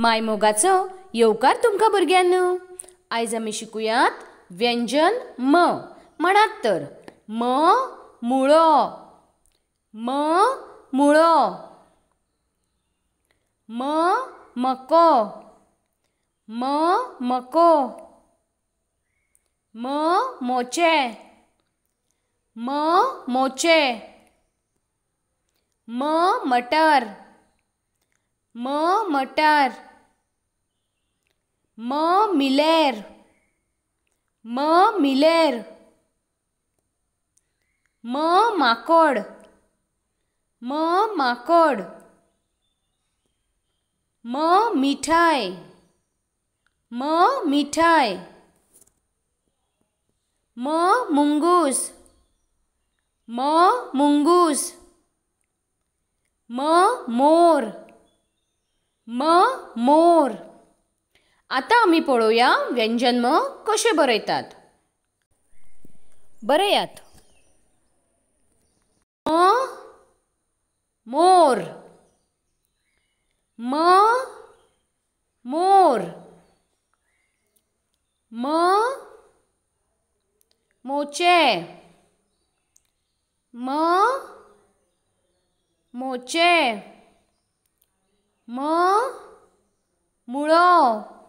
माय मोगाचो येवकार तुमकां भुरग्यांनो आयज आमी शिकुयात व्यंजन म म्हणात तर म मुळो म मुळो म मको म मको म मोचे म मोचे म मटर म मटार म मिलेर म मिलेर म माकड म माकड म मिठाई म मिठाई म मुंगूस म मुंगूस म मोर म मोर आता आम्ही पळूया व्यंजन म कसे बरयतात बरयात म मोर म मोर म मोचे म मोचे 뭐? 물어.